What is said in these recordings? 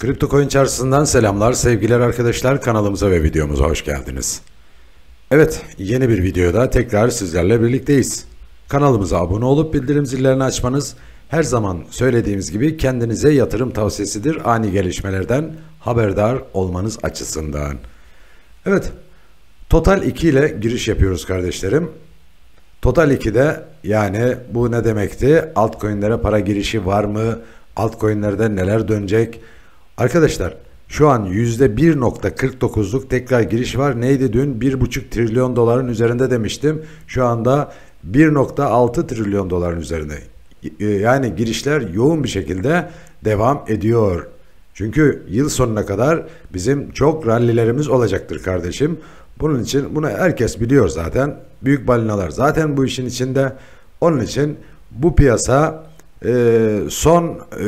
Kripto Coin Çarşısı'ndan selamlar, sevgiler arkadaşlar. Kanalımıza ve videomuza hoş geldiniz. Evet, yeni bir videoda tekrar sizlerle birlikteyiz. Kanalımıza abone olup bildirim zillerini açmanız her zaman söylediğimiz gibi kendinize yatırım tavsiyesidir ani gelişmelerden haberdar olmanız açısından. Evet, Total 2 ile giriş yapıyoruz kardeşlerim. Total 2'de yani bu ne demekti? Altcoin'lere para girişi var mı? Altcoin'lerde neler dönecek? Arkadaşlar şu an %1.49'luk tekrar giriş var. Neydi dün? 1.5 trilyon doların üzerinde demiştim. Şu anda 1.6 trilyon doların üzerinde. E, yani girişler yoğun bir şekilde devam ediyor. Çünkü yıl sonuna kadar bizim çok rallilerimiz olacaktır kardeşim. Bunun için bunu herkes biliyor zaten. Büyük balinalar zaten bu işin içinde. Onun için bu piyasa e, son e,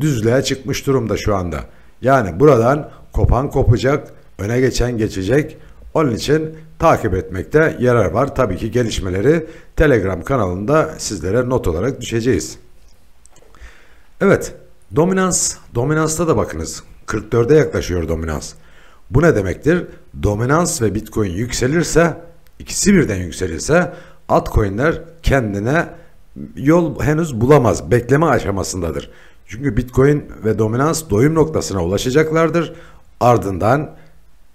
düzlüğe çıkmış durumda şu anda. Yani buradan kopan kopacak, öne geçen geçecek. Onun için takip etmekte yarar var. Tabii ki gelişmeleri Telegram kanalında sizlere not olarak düşeceğiz. Evet, dominans. Dominansta da bakınız. 44'e yaklaşıyor dominans. Bu ne demektir? Dominans ve Bitcoin yükselirse, ikisi birden yükselirse altcoin'ler kendine yol henüz bulamaz. Bekleme aşamasındadır. Çünkü Bitcoin ve dominans doyum noktasına ulaşacaklardır. Ardından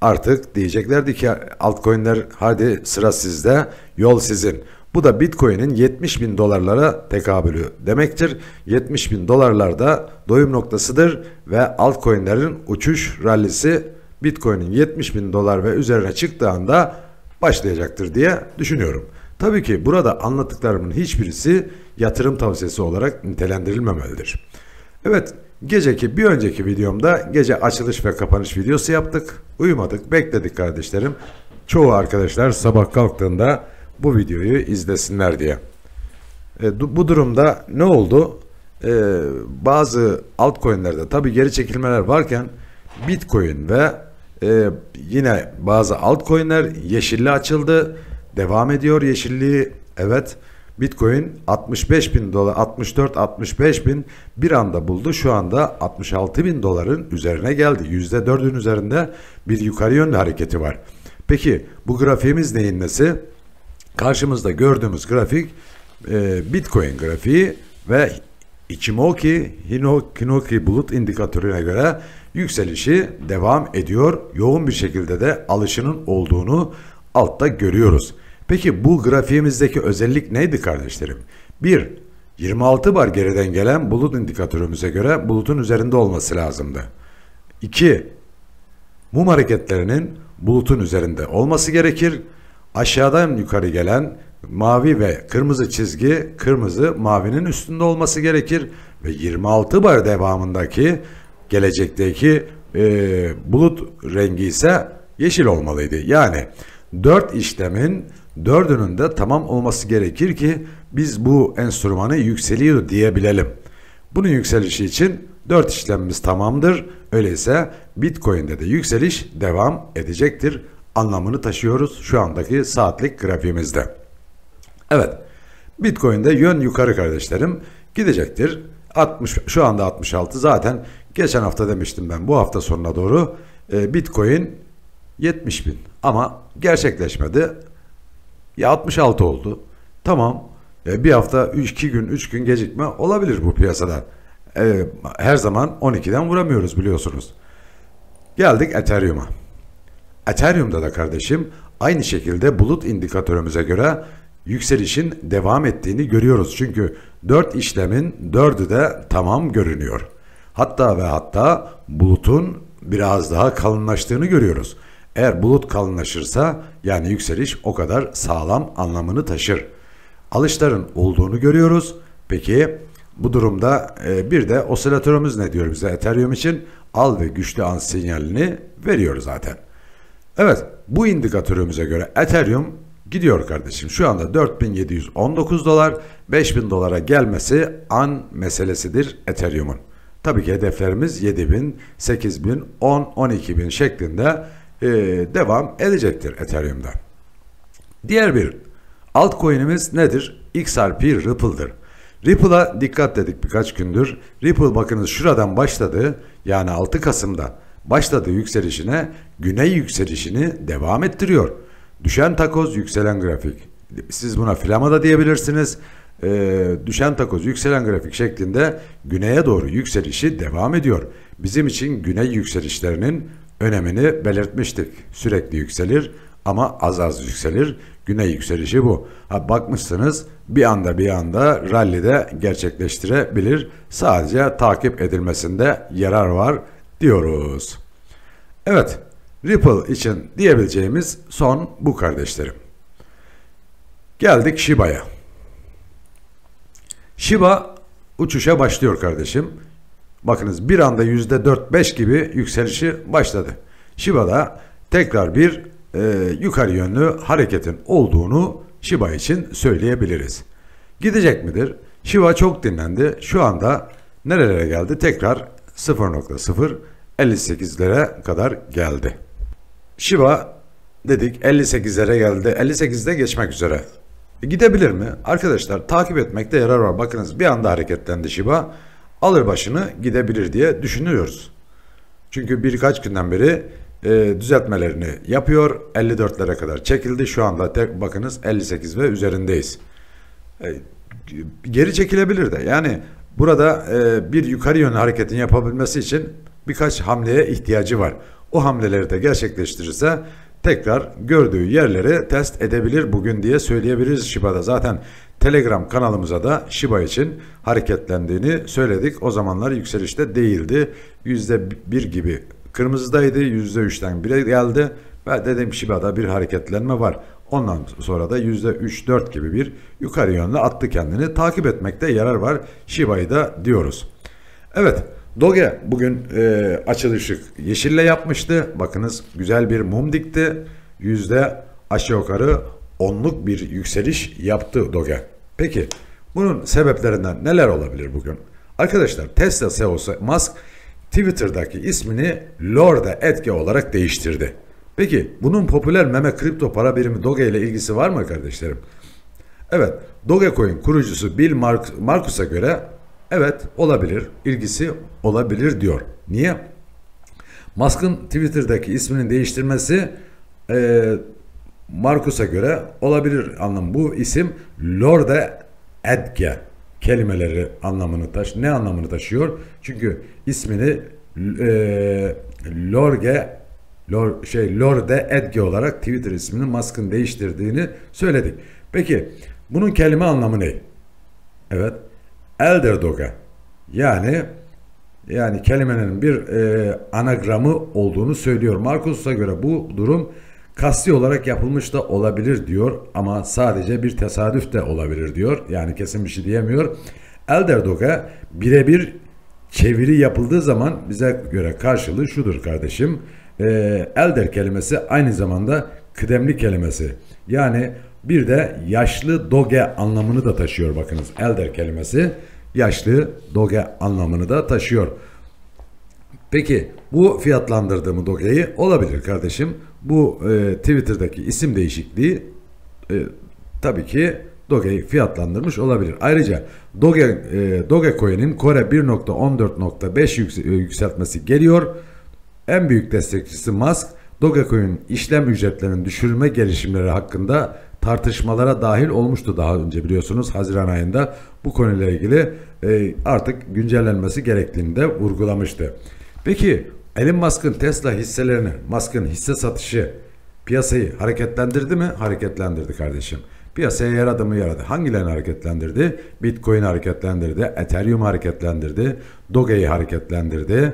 artık diyeceklerdi ki altcoin'ler hadi sıra sizde, yol sizin. Bu da Bitcoin'in 70 bin dolarlara tekabülü demektir. 70 bin dolarlar da doyum noktasıdır ve altcoin'lerin uçuş rallisi Bitcoin'in 70 bin dolar ve üzerine çıktığı anda başlayacaktır diye düşünüyorum. Tabii ki burada anlattıklarımın hiçbirisi yatırım tavsiyesi olarak nitelendirilmemelidir. Evet, geceki bir önceki videomda gece açılış ve kapanış videosu yaptık. Uyumadık, bekledik kardeşlerim. Çoğu arkadaşlar sabah kalktığında bu videoyu izlesinler diye. E, bu durumda ne oldu? E, bazı altcoin'lerde tabi geri çekilmeler varken Bitcoin ve e, yine bazı altcoin'ler yeşilli açıldı. Devam ediyor yeşilliği. Evet. Bitcoin 65 bin dolar, 64-65 bin bir anda buldu. Şu anda 66 bin doların üzerine geldi. %4'ün üzerinde bir yukarı yönlü hareketi var. Peki bu grafiğimiz neyin nesi? Karşımızda gördüğümüz grafik e, Bitcoin grafiği ve Ichimoki Hinoki bulut indikatörüne göre yükselişi devam ediyor. Yoğun bir şekilde de alışının olduğunu altta görüyoruz. Peki bu grafiğimizdeki özellik neydi kardeşlerim? 1. 26 bar geriden gelen bulut indikatörümüze göre bulutun üzerinde olması lazımdı. 2. Mum hareketlerinin bulutun üzerinde olması gerekir. Aşağıdan yukarı gelen mavi ve kırmızı çizgi kırmızı mavinin üstünde olması gerekir ve 26 bar devamındaki gelecekteki e, bulut rengi ise yeşil olmalıydı. Yani 4 işlemin dördünün de tamam olması gerekir ki biz bu enstrümanı yükseliyor diyebilelim. Bunun yükselişi için 4 işlemimiz tamamdır. Öyleyse Bitcoin'de de yükseliş devam edecektir anlamını taşıyoruz şu andaki saatlik grafiğimizde. Evet. Bitcoin'de yön yukarı kardeşlerim gidecektir. 60 şu anda 66 zaten geçen hafta demiştim ben bu hafta sonuna doğru e, Bitcoin 70 bin ama gerçekleşmedi. Ya 66 oldu. Tamam. E, bir hafta 2 gün 3 gün gecikme olabilir bu piyasada. E, her zaman 12'den vuramıyoruz biliyorsunuz. Geldik Ethereum'a. Ethereum'da da kardeşim aynı şekilde bulut indikatörümüze göre yükselişin devam ettiğini görüyoruz. Çünkü 4 işlemin 4'ü de tamam görünüyor. Hatta ve hatta bulutun biraz daha kalınlaştığını görüyoruz. Eğer bulut kalınlaşırsa yani yükseliş o kadar sağlam anlamını taşır. Alışların olduğunu görüyoruz. Peki bu durumda e, bir de osilatörümüz ne diyor bize Ethereum için? Al ve güçlü an sinyalini veriyor zaten. Evet bu indikatörümüze göre Ethereum gidiyor kardeşim. Şu anda 4719 dolar 5000 dolara gelmesi an meselesidir Ethereum'un. Tabii ki hedeflerimiz 7000, 8000, 10, 12000 şeklinde e, devam edecektir Ethereum'da. Diğer bir altcoin'imiz nedir? XRP Ripple'dır. Ripple'a dikkat dedik birkaç gündür. Ripple bakınız şuradan başladı yani 6 Kasım'da başladı yükselişine güney yükselişini devam ettiriyor. Düşen takoz yükselen grafik. Siz buna flama da diyebilirsiniz. Ee, düşen takoz yükselen grafik şeklinde güneye doğru yükselişi devam ediyor. Bizim için güney yükselişlerinin önemini belirtmiştik. Sürekli yükselir ama az az yükselir. Güney yükselişi bu. Ha, bakmışsınız bir anda bir anda rally de gerçekleştirebilir. Sadece takip edilmesinde yarar var diyoruz. Evet Ripple için diyebileceğimiz son bu kardeşlerim. Geldik Shiba'ya. Shiba uçuşa başlıyor kardeşim. Bakınız bir anda %4-5 gibi yükselişi başladı. Shiba'da tekrar bir e, yukarı yönlü hareketin olduğunu Shiba için söyleyebiliriz. Gidecek midir? Shiba çok dinlendi. Şu anda nerelere geldi? Tekrar 0.058'lere kadar geldi. Shiba dedik 58'lere geldi. 58'de geçmek üzere. E, gidebilir mi? Arkadaşlar takip etmekte yarar var. Bakınız bir anda hareketlendi Shiba alır başını gidebilir diye düşünüyoruz. Çünkü birkaç günden beri e, düzeltmelerini yapıyor. 54'lere kadar çekildi. Şu anda tek bakınız 58 ve üzerindeyiz. E, geri çekilebilir de. Yani burada e, bir yukarı yönlü hareketin yapabilmesi için birkaç hamleye ihtiyacı var. O hamleleri de gerçekleştirirse tekrar gördüğü yerleri test edebilir bugün diye söyleyebiliriz Shiba'da. Zaten Telegram kanalımıza da Shiba için hareketlendiğini söyledik. O zamanlar yükselişte değildi. %1 gibi kırmızıdaydı. %3'ten 1'e geldi. Ve dedim Shiba'da bir hareketlenme var. Ondan sonra da %3-4 gibi bir yukarı yönlü attı kendini. Takip etmekte yarar var Shiba'yı da diyoruz. Evet Doge bugün e, açılışı yeşille yapmıştı. Bakınız güzel bir mum dikti. Yüzde aşağı yukarı onluk bir yükseliş yaptı Doge. Peki bunun sebeplerinden neler olabilir bugün? Arkadaşlar Tesla CEO'su Musk Twitter'daki ismini Lorde etki olarak değiştirdi. Peki bunun popüler meme kripto para birimi Doge ile ilgisi var mı kardeşlerim? Evet Dogecoin kurucusu Bill Mark Marcus'a göre Evet olabilir, ilgisi olabilir diyor. Niye? Musk'ın Twitter'daki ismini değiştirmesi e, Markus'a göre olabilir anlam. Bu isim Lorde Edge kelimeleri anlamını taş ne anlamını taşıyor? Çünkü ismini e, Lorge Lor, şey Lorde Edge olarak Twitter isminin Musk'ın değiştirdiğini söyledik. Peki bunun kelime anlamı ne? Evet. Elderdoga yani yani kelimenin bir e, anagramı olduğunu söylüyor. Markus'a göre bu durum kasti olarak yapılmış da olabilir diyor ama sadece bir tesadüf de olabilir diyor. Yani kesin bir şey diyemiyor. Elderdoga birebir çeviri yapıldığı zaman bize göre karşılığı şudur kardeşim. E, elder kelimesi aynı zamanda kıdemli kelimesi. Yani bir de yaşlı doge anlamını da taşıyor bakınız. Elder kelimesi yaşlı doge anlamını da taşıyor. Peki bu fiyatlandırdığımı dogeyi olabilir kardeşim. Bu e, Twitter'daki isim değişikliği e, tabii ki Doge'yi fiyatlandırmış olabilir. Ayrıca Doge, e, Dogecoin'in Kore 1.14.5 e, yükseltmesi geliyor. En büyük destekçisi Musk Doge Dogecoin işlem ücretlerinin düşürme gelişimleri hakkında tartışmalara dahil olmuştu daha önce biliyorsunuz Haziran ayında bu konuyla ilgili e, artık güncellenmesi gerektiğini de vurgulamıştı. Peki Elon Musk'ın Tesla hisselerini, Musk'ın hisse satışı piyasayı hareketlendirdi mi? Hareketlendirdi kardeşim. Piyasaya yaradı mı yaradı. Hangilerini hareketlendirdi? Bitcoin hareketlendirdi, Ethereum hareketlendirdi, Doge'yi hareketlendirdi.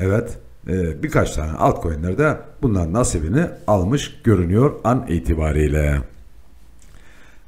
Evet e, birkaç tane altcoin'ler de bundan nasibini almış görünüyor an itibariyle.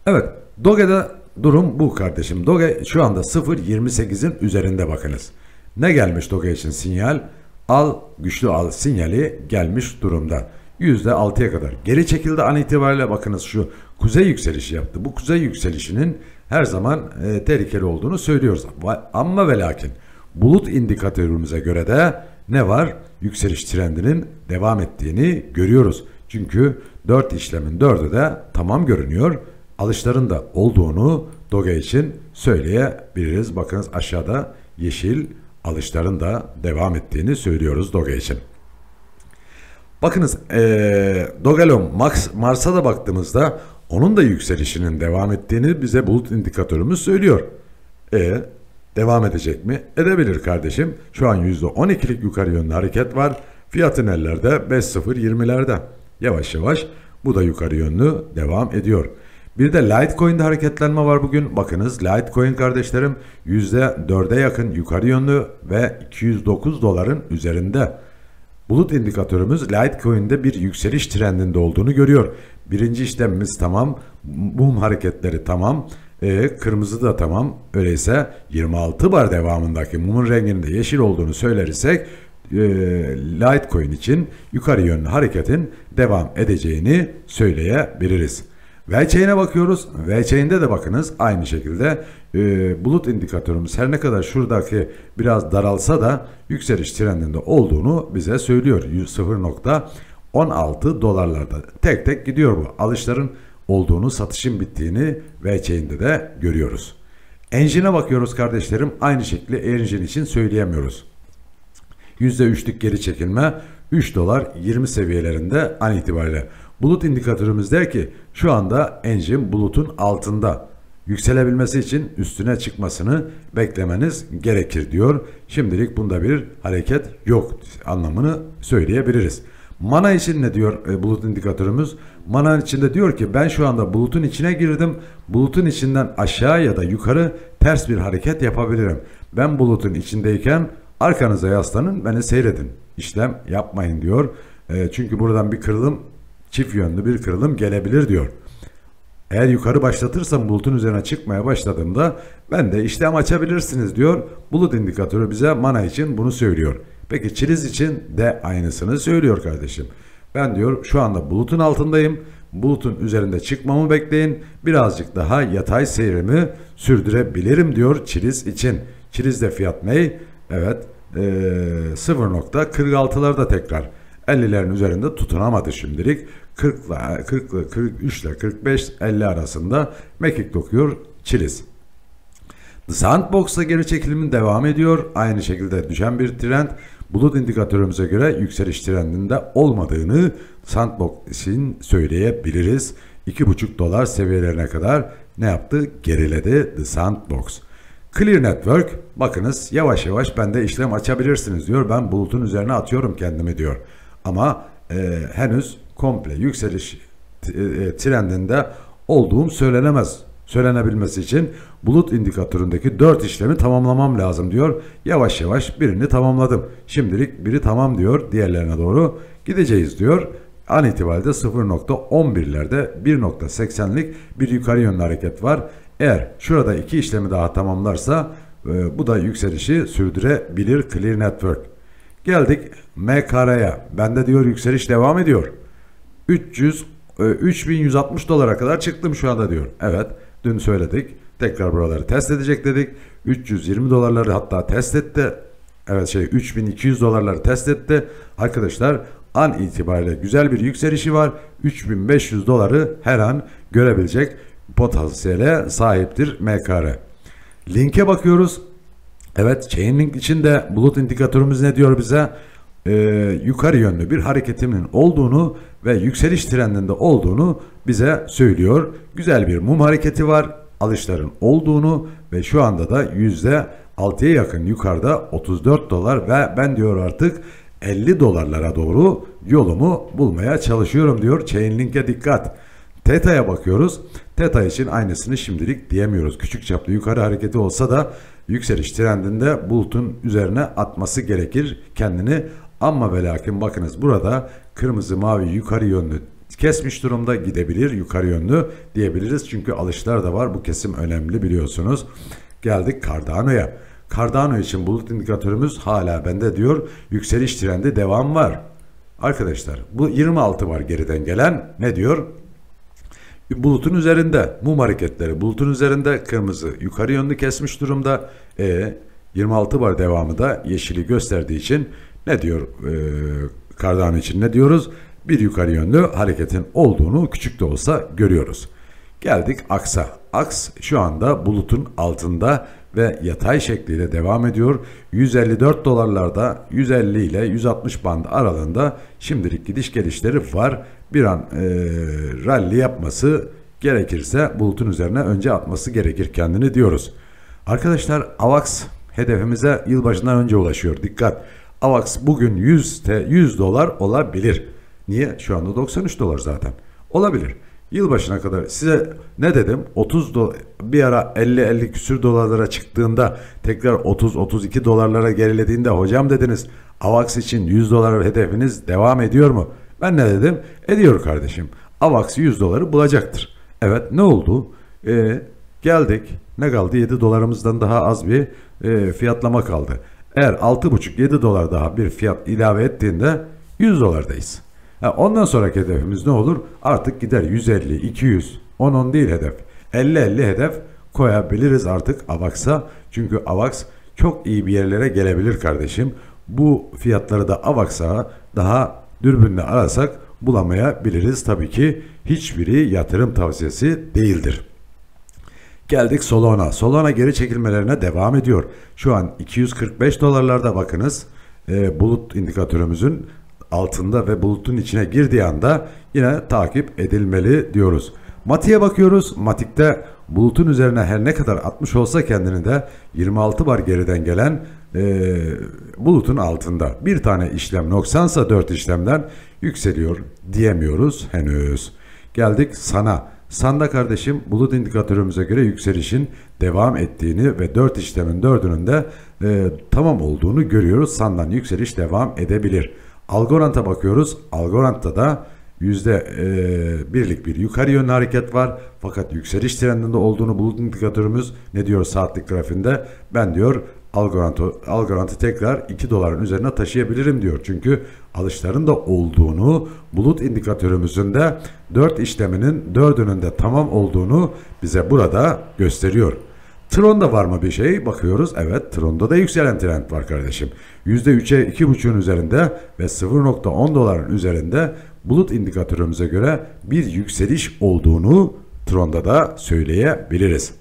Evet Doge'de durum bu kardeşim. Doge şu anda 0.28'in üzerinde bakınız. Ne gelmiş Doge için sinyal? Al güçlü al sinyali gelmiş durumda. %6'ya kadar geri çekildi an itibariyle bakınız şu kuzey yükselişi yaptı. Bu kuzey yükselişinin her zaman e, tehlikeli olduğunu söylüyoruz. Ama ve lakin bulut indikatörümüze göre de ne var? Yükseliş trendinin devam ettiğini görüyoruz. Çünkü 4 işlemin 4'ü de tamam görünüyor alışların da olduğunu Doge için söyleyebiliriz. Bakınız aşağıda yeşil alışların da devam ettiğini söylüyoruz Doge için. Bakınız ee, Dogelon Max Mars'a da baktığımızda onun da yükselişinin devam ettiğini bize bulut indikatörümüz söylüyor. E devam edecek mi? Edebilir kardeşim. Şu an %12'lik yukarı yönlü hareket var. Fiyatın ellerde 5.0.20'lerde. Yavaş yavaş bu da yukarı yönlü devam ediyor. Bir de Litecoin'de hareketlenme var bugün. Bakınız Litecoin kardeşlerim %4'e yakın yukarı yönlü ve 209 doların üzerinde. Bulut indikatörümüz Litecoin'de bir yükseliş trendinde olduğunu görüyor. Birinci işlemimiz tamam, mum hareketleri tamam, e, kırmızı da tamam. Öyleyse 26 bar devamındaki mumun renginin de yeşil olduğunu söylerirsek e, Litecoin için yukarı yönlü hareketin devam edeceğini söyleyebiliriz. V chain'e bakıyoruz. V chain'de de bakınız aynı şekilde e, bulut indikatörümüz her ne kadar şuradaki biraz daralsa da yükseliş trendinde olduğunu bize söylüyor. 0.16 dolarlarda. Tek tek gidiyor bu. Alışların olduğunu, satışın bittiğini V chain'de de görüyoruz. Engine'e bakıyoruz kardeşlerim. Aynı şekilde engine için söyleyemiyoruz. %3'lük geri çekilme 3 dolar 20 seviyelerinde an itibariyle. Bulut indikatörümüz der ki şu anda enjin bulutun altında. Yükselebilmesi için üstüne çıkmasını beklemeniz gerekir diyor. Şimdilik bunda bir hareket yok anlamını söyleyebiliriz. Mana için ne diyor e, bulut indikatörümüz? Mana içinde diyor ki ben şu anda bulutun içine girdim. Bulutun içinden aşağı ya da yukarı ters bir hareket yapabilirim. Ben bulutun içindeyken arkanıza yaslanın beni seyredin. İşlem yapmayın diyor. E, çünkü buradan bir kırılım çift yönlü bir kırılım gelebilir diyor. Eğer yukarı başlatırsam bulutun üzerine çıkmaya başladığımda ben de işlem açabilirsiniz diyor. Bulut indikatörü bize mana için bunu söylüyor. Peki çiliz için de aynısını söylüyor kardeşim. Ben diyor şu anda bulutun altındayım. Bulutun üzerinde çıkmamı bekleyin. Birazcık daha yatay seyrimi sürdürebilirim diyor çiliz için. Çilizde fiyat ne? Evet ee, 0.46'larda tekrar 50'lerin üzerinde tutunamadı şimdilik. 40 ile 40 ile 43 ile 45 50 arasında mekik dokuyor Çiliz. Sandbox'ta geri çekilimin devam ediyor. Aynı şekilde düşen bir trend bulut indikatörümüze göre yükseliş trendinde olmadığını Sandbox için söyleyebiliriz. 2,5 dolar seviyelerine kadar ne yaptı? Geriledi The Sandbox. Clear Network bakınız yavaş yavaş bende işlem açabilirsiniz diyor. Ben bulutun üzerine atıyorum kendimi diyor. Ama e, henüz komple yükseliş e, e, trendinde olduğum söylenemez. Söylenebilmesi için bulut indikatöründeki 4 işlemi tamamlamam lazım diyor. Yavaş yavaş birini tamamladım. Şimdilik biri tamam diyor. Diğerlerine doğru gideceğiz diyor. An itibariyle 0.11'lerde 1.80'lik bir yukarı yönlü hareket var. Eğer şurada iki işlemi daha tamamlarsa e, bu da yükselişi sürdürebilir Clear Network. Geldik MKR'ya. Bende diyor yükseliş devam ediyor. 300 3160 e, dolara kadar çıktım şu anda diyor. Evet dün söyledik. Tekrar buraları test edecek dedik. 320 dolarları hatta test etti. Evet şey 3200 dolarları test etti. Arkadaşlar an itibariyle güzel bir yükselişi var. 3500 doları her an görebilecek potansiyele sahiptir MKR. Linke bakıyoruz. Evet Chainlink için de bulut indikatörümüz ne diyor bize? e, yukarı yönlü bir hareketinin olduğunu ve yükseliş trendinde olduğunu bize söylüyor. Güzel bir mum hareketi var. Alışların olduğunu ve şu anda da %6'ya yakın yukarıda 34 dolar ve ben diyor artık 50 dolarlara doğru yolumu bulmaya çalışıyorum diyor. Chainlink'e dikkat. Teta'ya bakıyoruz. Teta için aynısını şimdilik diyemiyoruz. Küçük çaplı yukarı hareketi olsa da yükseliş trendinde bulutun üzerine atması gerekir. Kendini ama ve lakin bakınız burada kırmızı mavi yukarı yönlü kesmiş durumda gidebilir yukarı yönlü diyebiliriz. Çünkü alışlar da var bu kesim önemli biliyorsunuz. Geldik Cardano'ya. Cardano için bulut indikatörümüz hala bende diyor yükseliş trendi devam var. Arkadaşlar bu 26 var geriden gelen ne diyor? Bulutun üzerinde mum hareketleri bulutun üzerinde kırmızı yukarı yönlü kesmiş durumda. E 26 var devamı da yeşili gösterdiği için ne diyor e, Cardano için ne diyoruz? Bir yukarı yönlü hareketin olduğunu küçük de olsa görüyoruz. Geldik aksa. Aks şu anda bulutun altında ve yatay şekliyle devam ediyor. 154 dolarlarda 150 ile 160 band aralığında şimdilik gidiş gelişleri var. Bir an e, rally yapması gerekirse bulutun üzerine önce atması gerekir kendini diyoruz. Arkadaşlar AVAX hedefimize yılbaşından önce ulaşıyor. Dikkat! AVAX bugün 100, te, 100 dolar olabilir. Niye? Şu anda 93 dolar zaten. Olabilir. Yılbaşına kadar size ne dedim? 30 dolar bir ara 50-50 küsür dolarlara çıktığında tekrar 30-32 dolarlara gerilediğinde hocam dediniz AVAX için 100 dolar hedefiniz devam ediyor mu? Ben ne dedim? Ediyor kardeşim. AVAX 100 doları bulacaktır. Evet ne oldu? Ee, geldik. Ne kaldı? 7 dolarımızdan daha az bir e, fiyatlama kaldı. Eğer 6,5-7 dolar daha bir fiyat ilave ettiğinde 100 dolardayız. Ha, ondan sonraki hedefimiz ne olur? Artık gider 150, 200, 10-10 değil hedef. 50-50 hedef koyabiliriz artık AVAX'a. Çünkü AVAX çok iyi bir yerlere gelebilir kardeşim. Bu fiyatları da AVAX'a daha dürbünle arasak bulamayabiliriz. Tabii ki hiçbiri yatırım tavsiyesi değildir. Geldik Solana. Solana geri çekilmelerine devam ediyor. Şu an 245 dolarlarda bakınız. E, bulut indikatörümüzün altında ve bulutun içine girdiği anda yine takip edilmeli diyoruz. Matik'e bakıyoruz. Matik'te bulutun üzerine her ne kadar atmış olsa kendini de 26 bar geriden gelen e, bulutun altında. Bir tane işlem noksansa 4 işlemden yükseliyor diyemiyoruz henüz. Geldik sana. Sanda kardeşim bulut indikatörümüze göre yükselişin devam ettiğini ve 4 işlemin 4'ünün de e, tamam olduğunu görüyoruz. Sandan yükseliş devam edebilir. Algorant'a bakıyoruz. Algorant'ta da yüzde e, birlik bir yukarı yönlü hareket var. Fakat yükseliş trendinde olduğunu bulut indikatörümüz ne diyor saatlik grafiğinde? Ben diyor Algorant'ı Algorant tekrar 2 doların üzerine taşıyabilirim diyor. Çünkü alışların da olduğunu, bulut indikatörümüzün de 4 işleminin 4'ünün de tamam olduğunu bize burada gösteriyor. Tron'da var mı bir şey? Bakıyoruz. Evet Tron'da da yükselen trend var kardeşim. %3'e 2.5'ün üzerinde ve 0.10 doların üzerinde bulut indikatörümüze göre bir yükseliş olduğunu Tron'da da söyleyebiliriz.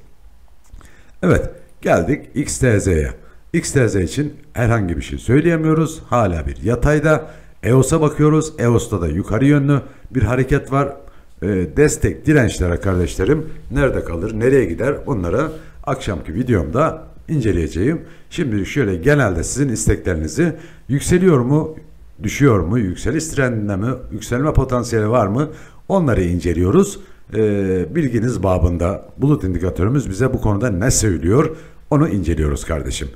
Evet geldik XTZ'ye. X için herhangi bir şey söyleyemiyoruz. Hala bir yatayda. EOS'a bakıyoruz. EOS'ta da yukarı yönlü bir hareket var. E, destek dirençlere kardeşlerim nerede kalır, nereye gider Onları akşamki videomda inceleyeceğim. Şimdi şöyle genelde sizin isteklerinizi yükseliyor mu, düşüyor mu, yükseliş trendinde mi, yükselme potansiyeli var mı onları inceliyoruz. E, bilginiz babında bulut indikatörümüz bize bu konuda ne söylüyor onu inceliyoruz kardeşim.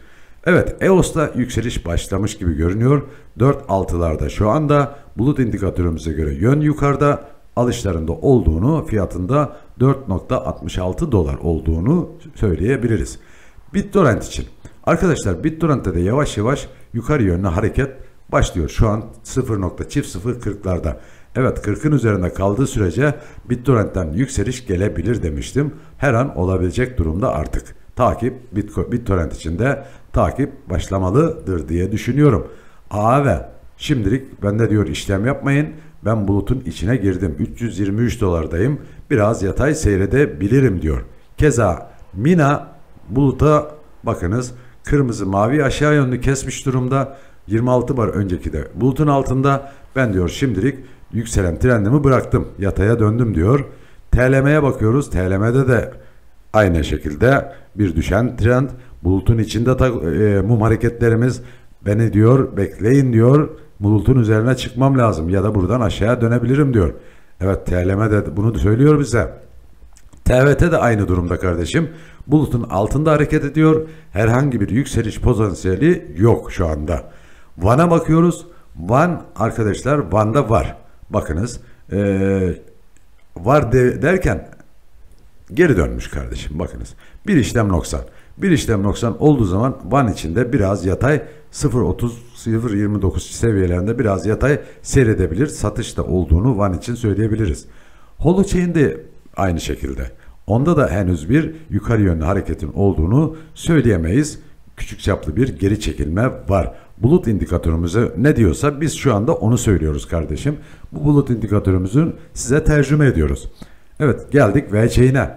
Evet EOS'ta yükseliş başlamış gibi görünüyor. 4.6'larda şu anda bulut indikatörümüze göre yön yukarıda alışlarında olduğunu fiyatında 4.66 dolar olduğunu söyleyebiliriz. BitTorrent için. Arkadaşlar BitTorrent'te de yavaş yavaş yukarı yönlü hareket başlıyor. Şu an 0.0040'larda. Evet 40'ın üzerinde kaldığı sürece BitTorrent'ten yükseliş gelebilir demiştim. Her an olabilecek durumda artık takip BitTorrent içinde takip başlamalıdır diye düşünüyorum. Aa AAV şimdilik bende diyor işlem yapmayın. Ben bulutun içine girdim. 323 dolardayım. Biraz yatay seyredebilirim diyor. Keza Mina buluta bakınız kırmızı mavi aşağı yönlü kesmiş durumda. 26 bar önceki de bulutun altında ben diyor şimdilik yükselen trendimi bıraktım. Yataya döndüm diyor. TLM'ye bakıyoruz. TLM'de de Aynı şekilde bir düşen trend bulutun içinde tak, e, mum hareketlerimiz beni diyor bekleyin diyor bulutun üzerine çıkmam lazım ya da buradan aşağıya dönebilirim diyor. Evet TLM de bunu söylüyor bize. TVT de aynı durumda kardeşim. Bulutun altında hareket ediyor. Herhangi bir yükseliş potansiyeli yok şu anda. Van'a bakıyoruz. Van arkadaşlar Van'da var. Bakınız ee, var de, derken Geri dönmüş kardeşim bakınız. Bir işlem noksan. Bir işlem noksan olduğu zaman van içinde biraz yatay 0.30-0.29 seviyelerinde biraz yatay seyredebilir. Satışta olduğunu van için söyleyebiliriz. Holochain de aynı şekilde. Onda da henüz bir yukarı yönlü hareketin olduğunu söyleyemeyiz. Küçük çaplı bir geri çekilme var. Bulut indikatörümüzü ne diyorsa biz şu anda onu söylüyoruz kardeşim. Bu bulut indikatörümüzün size tercüme ediyoruz. Evet geldik VC'ine.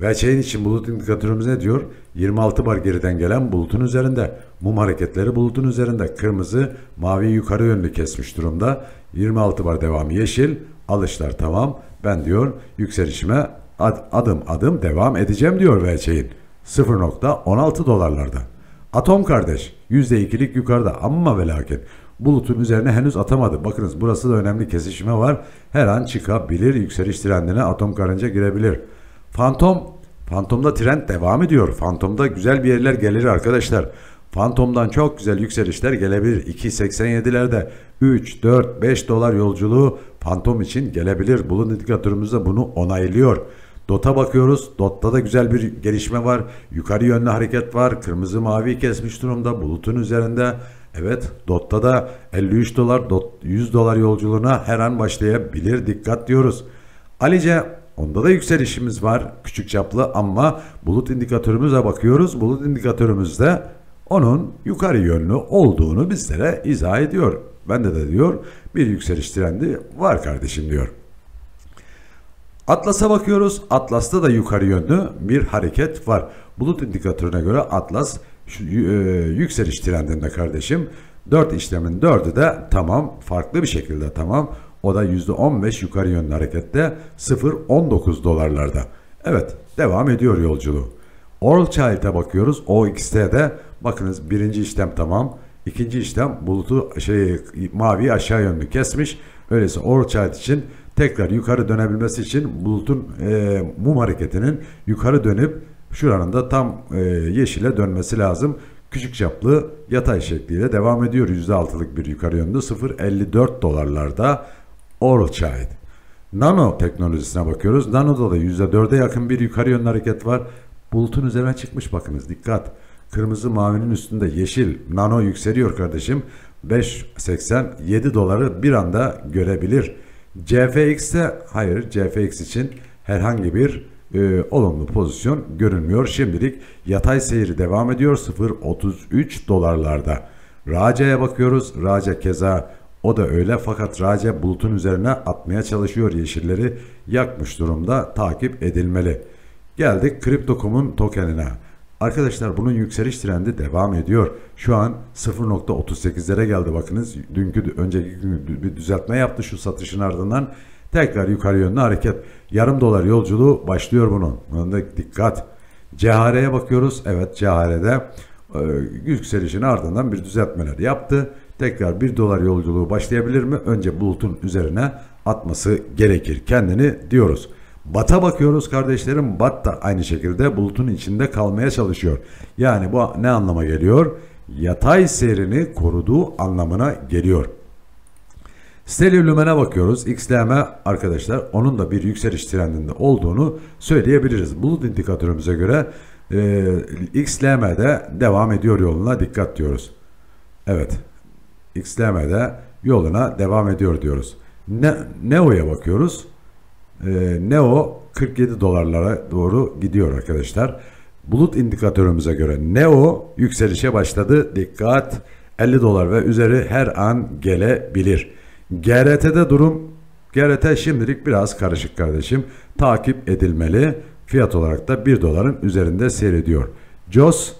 VC'in için bulut indikatörümüz ne diyor? 26 bar geriden gelen bulutun üzerinde. Mum hareketleri bulutun üzerinde. Kırmızı, mavi yukarı yönlü kesmiş durumda. 26 bar devamı yeşil. Alışlar tamam. Ben diyor yükselişime ad, adım adım devam edeceğim diyor VC'in. 0.16 dolarlarda. Atom kardeş %2'lik yukarıda ama ve lakin bulutun üzerine henüz atamadı. Bakınız burası da önemli kesişme var. Her an çıkabilir. Yükseliş trendine atom karınca girebilir. Fantom Fantomda trend devam ediyor. Fantomda güzel bir yerler gelir arkadaşlar. Fantomdan çok güzel yükselişler gelebilir. 2.87'lerde 3, 4, 5 dolar yolculuğu Fantom için gelebilir. Bulun indikatörümüz de bunu onaylıyor. Dot'a bakıyoruz. Dot'ta da güzel bir gelişme var. Yukarı yönlü hareket var. Kırmızı mavi kesmiş durumda. Bulutun üzerinde Evet, Dot'ta da 53 dolar, 100 dolar yolculuğuna her an başlayabilir. Dikkat diyoruz. Alice Onda da yükselişimiz var küçük çaplı ama bulut indikatörümüze bakıyoruz. Bulut indikatörümüzde onun yukarı yönlü olduğunu bizlere izah ediyor. Ben de de diyor bir yükseliş trendi var kardeşim diyor. Atlas'a bakıyoruz. Atlas'ta da yukarı yönlü bir hareket var. Bulut indikatörüne göre Atlas şu, e, yükseliş trendinde kardeşim 4 işlemin 4'ü de tamam farklı bir şekilde tamam. O da %15 yukarı yönlü harekette 0.19 dolarlarda. Evet devam ediyor yolculuğu. Oralchild'e bakıyoruz. OXT'de bakınız birinci işlem tamam. İkinci işlem bulutu şey mavi aşağı yönlü kesmiş. Öyleyse Oralchild için tekrar yukarı dönebilmesi için bulutun e, mum hareketinin yukarı dönüp Şuranın da tam e, yeşile dönmesi lazım. Küçük çaplı yatay şekliyle devam ediyor. %6'lık bir yukarı yönde 0.54 dolarlarda oral Nano teknolojisine bakıyoruz. Nano'da da %4'e yakın bir yukarı yönlü hareket var. Bulutun üzerine çıkmış bakınız dikkat. Kırmızı mavinin üstünde yeşil nano yükseliyor kardeşim. 5.87 doları bir anda görebilir. CFX'te hayır CFX için herhangi bir e, olumlu pozisyon görünmüyor. Şimdilik yatay seyri devam ediyor 0.33 dolarlarda. Race'ye bakıyoruz. Race keza o da öyle fakat Race bulutun üzerine atmaya çalışıyor yeşilleri yakmış durumda takip edilmeli. Geldik Crypto.com'un tokenine. Arkadaşlar bunun yükseliş trendi devam ediyor. Şu an 0.38'lere geldi bakınız. Dünkü önceki gün bir düzeltme yaptı şu satışın ardından. Tekrar yukarı yönlü hareket. Yarım dolar yolculuğu başlıyor bunun. Bunda dikkat. CHR'ye bakıyoruz. Evet CHR'de e, yükselişin ardından bir düzeltmeler yaptı. Tekrar bir dolar yolculuğu başlayabilir mi? Önce bulutun üzerine atması gerekir kendini diyoruz. Bat'a bakıyoruz kardeşlerim. Bat da aynı şekilde bulutun içinde kalmaya çalışıyor. Yani bu ne anlama geliyor? Yatay seyrini koruduğu anlamına geliyor. Stellium Lumen'e bakıyoruz. XLM arkadaşlar onun da bir yükseliş trendinde olduğunu söyleyebiliriz. Bulut indikatörümüze göre e, XLM'de devam ediyor yoluna dikkat diyoruz. Evet. XLM'de yoluna devam ediyor diyoruz. Ne, Neo'ya bakıyoruz. E, Neo 47 dolarlara doğru gidiyor arkadaşlar. Bulut indikatörümüze göre Neo yükselişe başladı. Dikkat 50 dolar ve üzeri her an gelebilir. GRT'de durum GRT şimdilik biraz karışık kardeşim. Takip edilmeli. Fiyat olarak da 1 doların üzerinde seyrediyor. JOS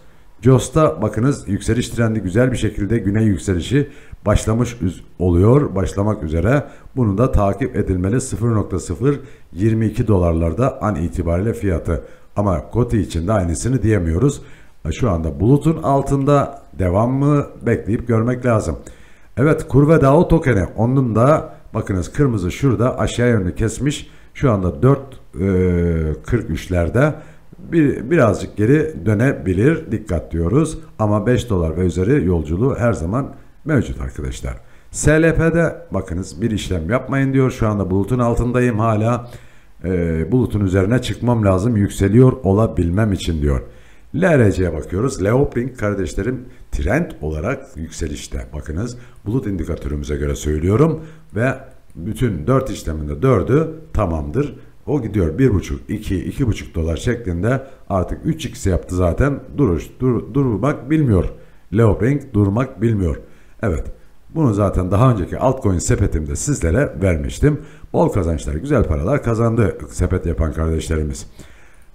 JOS'ta bakınız yükseliş trendi güzel bir şekilde güney yükselişi başlamış oluyor. Başlamak üzere. Bunu da takip edilmeli. 0.022 dolarlarda an itibariyle fiyatı. Ama Koti için de aynısını diyemiyoruz. Şu anda bulutun altında devam mı bekleyip görmek lazım. Evet kurve daha o tokeni. Onun da bakınız kırmızı şurada aşağı yönlü kesmiş. Şu anda 4 e, bir, birazcık geri dönebilir. Dikkat diyoruz. Ama 5 dolar ve üzeri yolculuğu her zaman mevcut arkadaşlar. SLP'de bakınız bir işlem yapmayın diyor. Şu anda bulutun altındayım hala. E, bulutun üzerine çıkmam lazım yükseliyor olabilmem için diyor. LRC'ye bakıyoruz. Leopling kardeşlerim trend olarak yükselişte. Bakınız bulut indikatörümüze göre söylüyorum ve bütün 4 işleminde 4'ü tamamdır. O gidiyor 1,5, 2, 2,5 dolar şeklinde artık 3x yaptı zaten. Duruş, dur, durmak bilmiyor. Leoping durmak bilmiyor. Evet bunu zaten daha önceki altcoin sepetimde sizlere vermiştim. Bol kazançlar, güzel paralar kazandı sepet yapan kardeşlerimiz.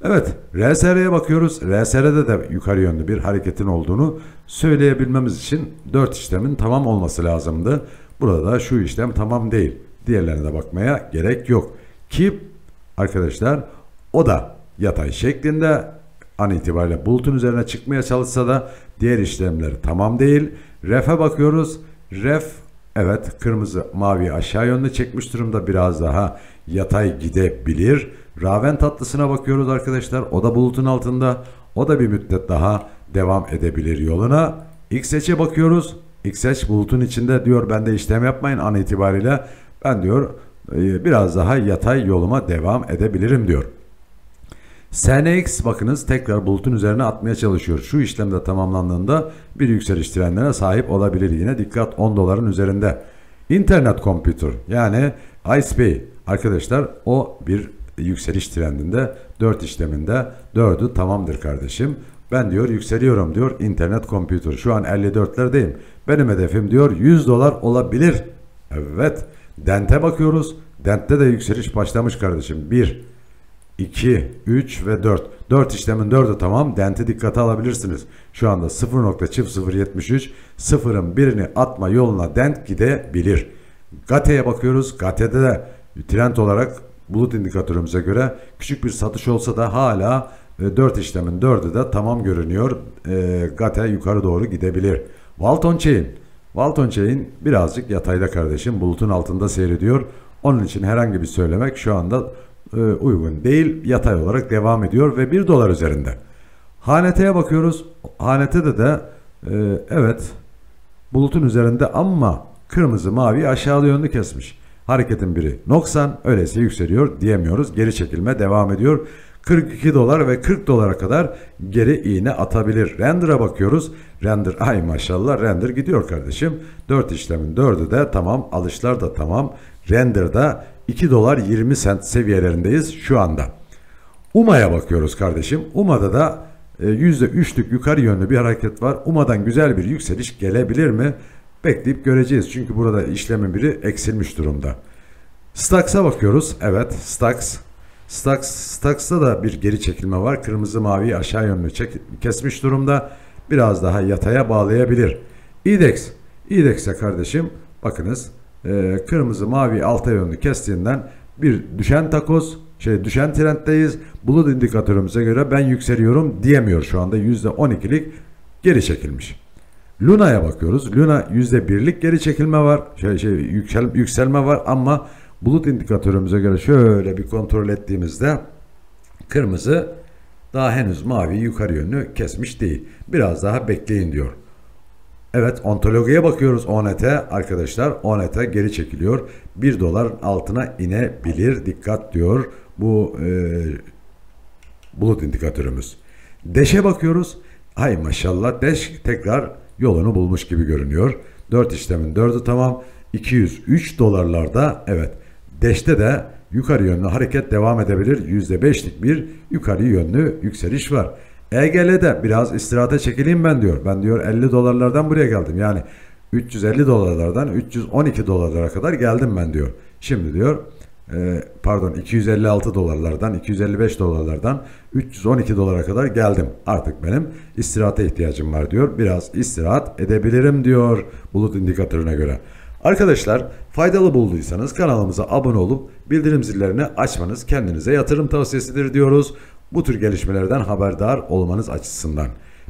Evet, RSR'ye bakıyoruz. RSR'de de yukarı yönlü bir hareketin olduğunu söyleyebilmemiz için 4 işlemin tamam olması lazımdı. Burada da şu işlem tamam değil. Diğerlerine de bakmaya gerek yok. Ki arkadaşlar o da yatay şeklinde an itibariyle bulutun üzerine çıkmaya çalışsa da diğer işlemleri tamam değil. Ref'e bakıyoruz. Ref evet kırmızı mavi aşağı yönlü çekmiş durumda biraz daha yatay gidebilir. Raven tatlısına bakıyoruz arkadaşlar. O da bulutun altında. O da bir müddet daha devam edebilir yoluna. X'e bakıyoruz. X'e bulutun içinde diyor bende işlem yapmayın an itibariyle. Ben diyor ee, biraz daha yatay yoluma devam edebilirim diyor. SNX bakınız tekrar bulutun üzerine atmaya çalışıyor. Şu işlemde tamamlandığında bir yükseliş trendine sahip olabilir. Yine dikkat 10 doların üzerinde. İnternet computer yani ISP arkadaşlar o bir yükseliş trendinde 4 işleminde 4'ü tamamdır kardeşim. Ben diyor yükseliyorum diyor internet computer. Şu an 54'lerdeyim. Benim hedefim diyor 100 dolar olabilir. Evet. Dente bakıyoruz. Dent'te de yükseliş başlamış kardeşim. 1, 2, 3 ve 4. 4 işlemin 4'ü tamam. Dente dikkate alabilirsiniz. Şu anda 0.0073 sıfırın birini atma yoluna dent gidebilir. GATE'ye bakıyoruz. GATE'de de trend olarak bulut indikatörümüze göre küçük bir satış olsa da hala 4 e, işlemin 4'ü de tamam görünüyor. E, GATE yukarı doğru gidebilir. Walton Chain. Walton Chain birazcık yatayda kardeşim. Bulutun altında seyrediyor. Onun için herhangi bir söylemek şu anda e, uygun değil. Yatay olarak devam ediyor ve 1 dolar üzerinde. Hanete'ye bakıyoruz. Hanete'de de e, evet bulutun üzerinde ama kırmızı mavi aşağıda yönlü kesmiş. Hareketin biri noksan öyleyse yükseliyor diyemiyoruz. Geri çekilme devam ediyor. 42 dolar ve 40 dolara kadar geri iğne atabilir. Render'a bakıyoruz. Render ay maşallah render gidiyor kardeşim. 4 işlemin 4'ü de tamam. Alışlar da tamam. Render'da 2 dolar 20 sent seviyelerindeyiz şu anda. UMA'ya bakıyoruz kardeşim. UMA'da da %3'lük e, yukarı yönlü bir hareket var. UMA'dan güzel bir yükseliş gelebilir mi? Bekleyip göreceğiz. Çünkü burada işlemin biri eksilmiş durumda. Stax'a bakıyoruz. Evet Stax. Stax, Stax'ta da bir geri çekilme var. Kırmızı mavi aşağı yönlü çek, kesmiş durumda. Biraz daha yataya bağlayabilir. İdex, İdex'e kardeşim bakınız e, kırmızı mavi alta yönlü kestiğinden bir düşen takoz şey düşen trenddeyiz. Bulut indikatörümüze göre ben yükseliyorum diyemiyor şu anda %12'lik geri çekilmiş. Luna'ya bakıyoruz. Luna yüzde birlik geri çekilme var. Şey, şey yüksel, yükselme var ama bulut indikatörümüze göre şöyle bir kontrol ettiğimizde kırmızı daha henüz mavi yukarı yönünü kesmiş değil. Biraz daha bekleyin diyor. Evet ontologiye bakıyoruz Onete arkadaşlar onete geri çekiliyor. 1 dolar altına inebilir dikkat diyor bu e, bulut indikatörümüz. Deşe bakıyoruz. Hay maşallah deş tekrar yolunu bulmuş gibi görünüyor. 4 işlemin 4'ü tamam. 203 dolarlarda evet deşte de yukarı yönlü hareket devam edebilir. %5'lik bir yukarı yönlü yükseliş var. EGL'de biraz istirahate çekileyim ben diyor. Ben diyor 50 dolarlardan buraya geldim. Yani 350 dolarlardan 312 dolarlara kadar geldim ben diyor. Şimdi diyor ee, pardon 256 dolarlardan 255 dolarlardan 312 dolara kadar geldim. Artık benim istirahate ihtiyacım var diyor. Biraz istirahat edebilirim diyor bulut indikatörüne göre. Arkadaşlar faydalı bulduysanız kanalımıza abone olup bildirim zillerini açmanız kendinize yatırım tavsiyesidir diyoruz. Bu tür gelişmelerden haberdar olmanız açısından.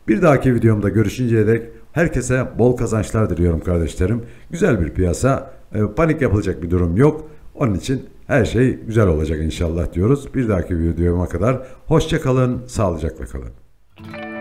Bir dahaki videomda görüşünceye dek herkese bol kazançlar diliyorum kardeşlerim. Güzel bir piyasa, e, panik yapılacak bir durum yok. Onun için her şey güzel olacak inşallah diyoruz. Bir dahaki videoma kadar hoşça kalın, sağlıcakla kalın.